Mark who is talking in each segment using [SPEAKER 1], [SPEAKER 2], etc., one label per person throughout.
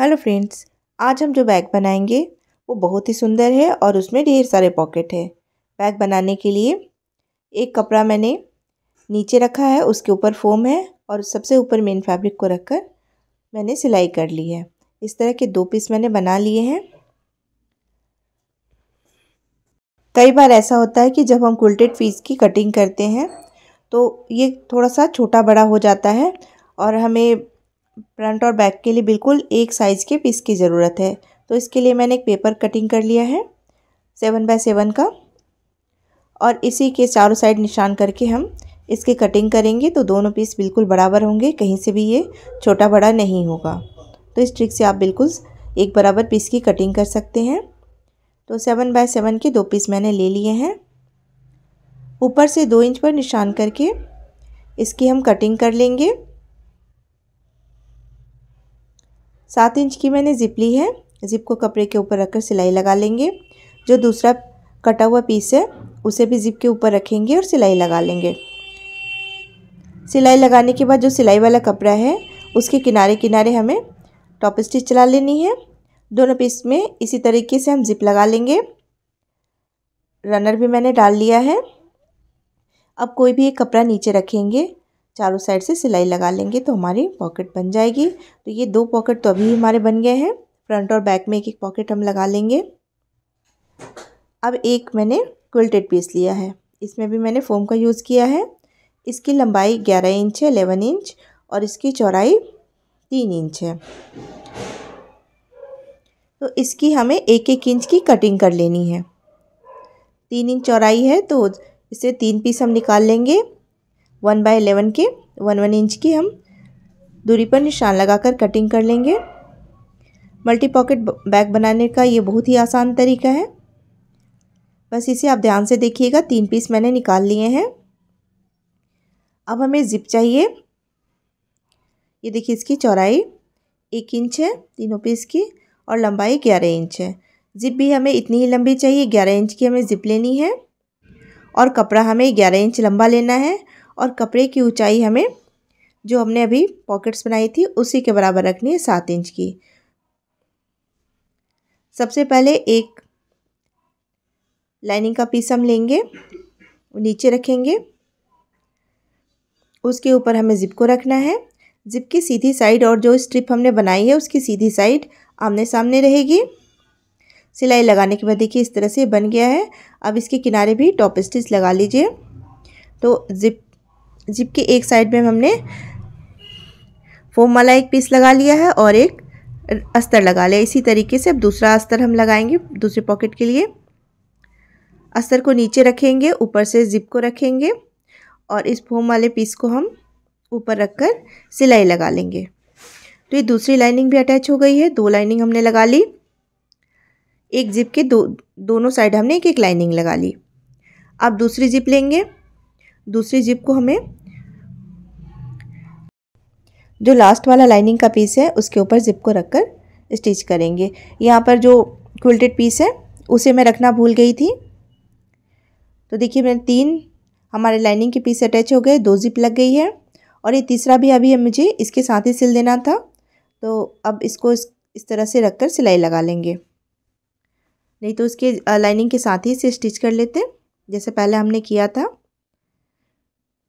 [SPEAKER 1] hello friends आज हम जो बैग बनाएंगे वो बहुत ही सुंदर है और उसमें ढेर सारे पॉकेट है बैग बनाने के लिए एक कपड़ा मैंने नीचे रखा है उसके ऊपर फोम है और सबसे ऊपर मेन फैब्रिक को रखकर मैंने सिलाई कर ली है इस तरह के दो पीस मैंने बना लिए हैं कई बार ऐसा होता है कि जब हम कुल्टेड पीस की कटिंग करते हैं तो ये थोड़ा सा छोटा बड़ा हो जाता है और हमें फ्रंट और बैक के लिए बिल्कुल एक साइज़ के पीस की ज़रूरत है तो इसके लिए मैंने एक पेपर कटिंग कर लिया है सेवन बाय सेवन का और इसी के चारों साइड निशान करके हम इसकी कटिंग करेंगे तो दोनों पीस बिल्कुल बराबर होंगे कहीं से भी ये छोटा बड़ा नहीं होगा तो इस ट्रिक से आप बिल्कुल एक बराबर पीस की कटिंग कर सकते हैं तो सेवन बाय सेवन के दो पीस मैंने ले लिए हैं ऊपर से दो इंच पर निशान करके इसकी हम कटिंग कर लेंगे सात इंच की मैंने ज़िप ली है ज़िप को कपड़े के ऊपर रखकर सिलाई लगा लेंगे जो दूसरा कटा हुआ पीस है उसे भी ज़िप के ऊपर रखेंगे और सिलाई लगा लेंगे सिलाई लगाने के बाद जो सिलाई वाला कपड़ा है उसके किनारे किनारे हमें टॉप स्टिच चला लेनी है दोनों पीस में इसी तरीके से हम ज़िप लगा लेंगे रनर भी मैंने डाल लिया है अब कोई भी एक कपड़ा नीचे रखेंगे चारों साइड से सिलाई लगा लेंगे तो हमारी पॉकेट बन जाएगी तो ये दो पॉकेट तो अभी हमारे बन गए हैं फ्रंट और बैक में एक एक पॉकेट हम लगा लेंगे अब एक मैंने क्विल्टेड पीस लिया है इसमें भी मैंने फोम का यूज़ किया है इसकी लंबाई 11 इंच है 11 इंच और इसकी चौड़ाई 3 इंच है तो इसकी हमें एक एक इंच की कटिंग कर लेनी है तीन इंच चौड़ाई है तो इससे तीन पीस हम निकाल लेंगे वन बाय एलेवन के वन वन इंच की हम दूरी पर निशान लगाकर कटिंग कर लेंगे मल्टी पॉकेट बैग बनाने का ये बहुत ही आसान तरीका है बस इसे आप ध्यान से देखिएगा तीन पीस मैंने निकाल लिए हैं अब हमें ज़िप चाहिए ये देखिए इसकी चौड़ाई एक इंच है तीनों पीस की और लंबाई ग्यारह इंच है ज़िप भी हमें इतनी ही लंबी चाहिए ग्यारह इंच की हमें ज़िप लेनी है और कपड़ा हमें ग्यारह इंच लंबा लेना है और कपड़े की ऊंचाई हमें जो हमने अभी पॉकेट्स बनाई थी उसी के बराबर रखनी है सात इंच की सबसे पहले एक लाइनिंग का पीस हम लेंगे नीचे रखेंगे उसके ऊपर हमें जिप को रखना है जिप की सीधी साइड और जो स्ट्रिप हमने बनाई है उसकी सीधी साइड आमने सामने रहेगी सिलाई लगाने के बाद देखिए इस तरह से बन गया है अब इसके किनारे भी टॉप स्टिच लगा लीजिए तो जिप जिप के एक साइड में हमने फोम वाला एक पीस लगा लिया है और एक अस्तर लगा लिया इसी तरीके से अब दूसरा अस्तर हम लगाएंगे दूसरे पॉकेट के लिए अस्तर को नीचे रखेंगे ऊपर से जिप को रखेंगे और इस फोम वाले पीस को हम ऊपर रखकर सिलाई लगा लेंगे तो ये दूसरी लाइनिंग भी अटैच हो गई है दो लाइनिंग हमने लगा ली एक जिप के दो दोनों साइड हमने एक एक लाइनिंग लगा ली अब दूसरी जिप लेंगे दूसरी जिप को हमें जो लास्ट वाला लाइनिंग का पीस है उसके ऊपर जिप को रख कर स्टिच करेंगे यहाँ पर जो क्विल्टेड पीस है उसे मैं रखना भूल गई थी तो देखिए मैंने तीन हमारे लाइनिंग के पीस अटैच हो गए दो जिप लग गई है और ये तीसरा भी अभी मुझे इसके साथ ही सिल देना था तो अब इसको इस, इस तरह से रख कर सिलाई लगा लेंगे नहीं तो उसके लाइनिंग के साथ ही इसे स्टिच कर लेते जैसे पहले हमने किया था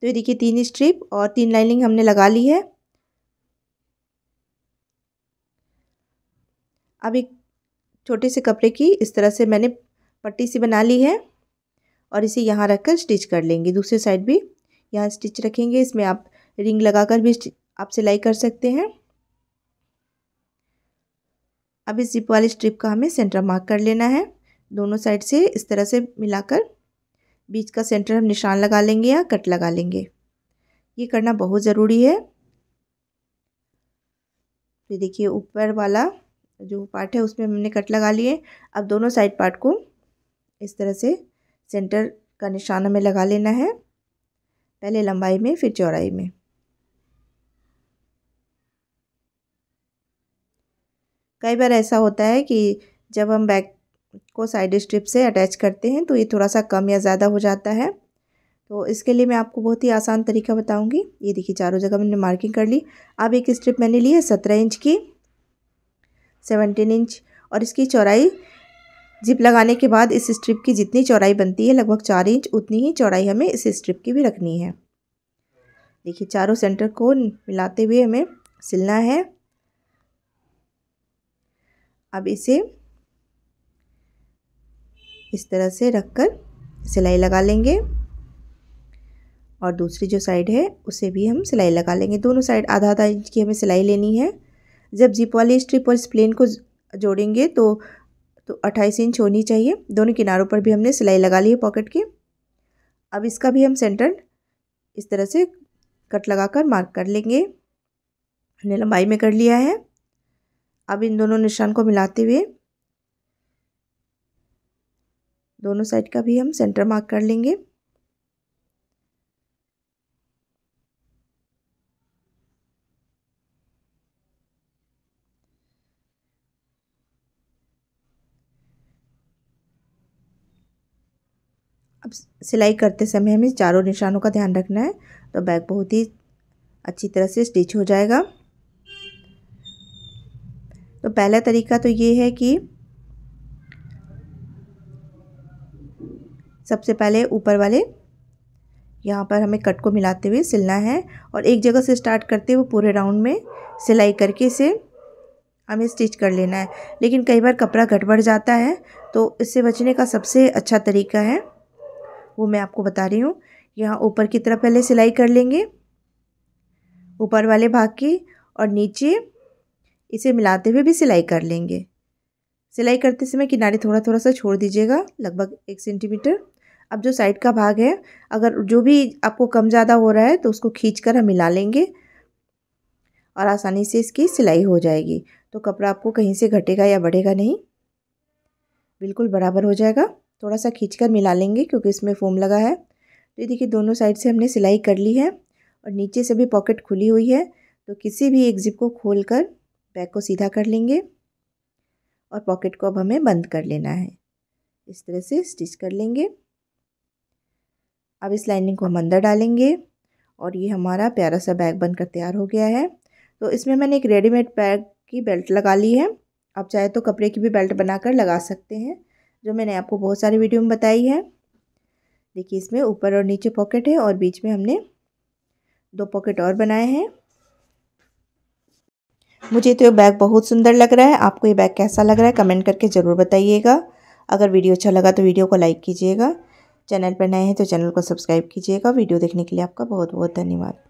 [SPEAKER 1] तो ये देखिए तीन स्ट्रिप और तीन लाइनिंग हमने लगा ली है अब एक छोटे से कपड़े की इस तरह से मैंने पट्टी सी बना ली है और इसे यहाँ रख कर स्टिच कर लेंगे दूसरी साइड भी यहाँ स्टिच रखेंगे इसमें आप रिंग लगाकर भी आप सिलाई कर सकते हैं अब इस जिप वाली स्ट्रिप का हमें सेंटर मार्क कर लेना है दोनों साइड से इस तरह से मिलाकर बीच का सेंटर हम निशान लगा लेंगे या कट लगा लेंगे ये करना बहुत ज़रूरी है ये देखिए ऊपर वाला जो पार्ट है उसमें हमने कट लगा लिए अब दोनों साइड पार्ट को इस तरह से सेंटर का निशान हमें लगा लेना है पहले लंबाई में फिर चौड़ाई में कई बार ऐसा होता है कि जब हम बैक को साइड स्ट्रिप से अटैच करते हैं तो ये थोड़ा सा कम या ज़्यादा हो जाता है तो इसके लिए मैं आपको बहुत ही आसान तरीका बताऊंगी ये देखिए चारों जगह मैंने मार्किंग कर ली अब एक स्ट्रिप मैंने ली है सत्रह इंच की सेवनटीन इंच और इसकी चौड़ाई जिप लगाने के बाद इस स्ट्रिप की जितनी चौड़ाई बनती है लगभग चार इंच उतनी ही चौड़ाई हमें इस स्ट्रिप की भी रखनी है देखिए चारों सेंटर को मिलाते हुए हमें सिलना है अब इसे इस तरह से रख कर सिलाई लगा लेंगे और दूसरी जो साइड है उसे भी हम सिलाई लगा लेंगे दोनों साइड आधा आधा इंच की हमें सिलाई लेनी है जब जिप वाली स्ट्रिप और स्प्लेन को जोड़ेंगे तो तो अट्ठाईस इंच होनी चाहिए दोनों किनारों पर भी हमने सिलाई लगा ली है पॉकेट की अब इसका भी हम सेंटर इस तरह से कट लगा कर मार्क कर लेंगे हमने लंबाई में कर लिया है अब इन दोनों निशान को मिलाते हुए दोनों साइड का भी हम सेंटर मार्क कर लेंगे अब सिलाई करते समय हमें चारों निशानों का ध्यान रखना है तो बैग बहुत ही अच्छी तरह से स्टिच हो जाएगा तो पहला तरीका तो ये है कि सबसे पहले ऊपर वाले यहाँ पर हमें कट को मिलाते हुए सिलना है और एक जगह से स्टार्ट करते हुए पूरे राउंड में सिलाई करके इसे हमें स्टिच कर लेना है लेकिन कई बार कपड़ा गड़बड़ जाता है तो इससे बचने का सबसे अच्छा तरीका है वो मैं आपको बता रही हूँ यहाँ ऊपर की तरफ पहले सिलाई कर लेंगे ऊपर वाले भाग की और नीचे इसे मिलाते हुए भी सिलाई कर लेंगे सिलाई करते समय किनारे थोड़ा थोड़ा सा छोड़ दीजिएगा लगभग एक सेंटीमीटर अब जो साइड का भाग है अगर जो भी आपको कम ज़्यादा हो रहा है तो उसको खींच कर हम मिला लेंगे और आसानी से इसकी सिलाई हो जाएगी तो कपड़ा आपको कहीं से घटेगा या बढ़ेगा नहीं बिल्कुल बराबर हो जाएगा थोड़ा सा खींच कर मिला लेंगे क्योंकि इसमें फोम लगा है तो ये देखिए दोनों साइड से हमने सिलाई कर ली है और नीचे से भी पॉकेट खुली हुई है तो किसी भी एक जिप को खोल कर बैग को सीधा कर लेंगे और पॉकेट को अब हमें बंद कर लेना है इस तरह से स्टिच कर लेंगे अब इस लाइनिंग को हम अंदर डालेंगे और ये हमारा प्यारा सा बैग बनकर तैयार हो गया है तो इसमें मैंने एक रेडीमेड बैग की बेल्ट लगा ली है आप चाहे तो कपड़े की भी बेल्ट बनाकर लगा सकते हैं जो मैंने आपको बहुत सारी वीडियो में बताई है देखिए इसमें ऊपर और नीचे पॉकेट है और बीच में हमने दो पॉकेट और बनाए हैं मुझे तो ये बैग बहुत सुंदर लग रहा है आपको ये बैग कैसा लग रहा है कमेंट करके ज़रूर बताइएगा अगर वीडियो अच्छा लगा तो वीडियो को लाइक कीजिएगा चैनल पर नए हैं तो चैनल को सब्सक्राइब कीजिएगा वीडियो देखने के लिए आपका बहुत बहुत धन्यवाद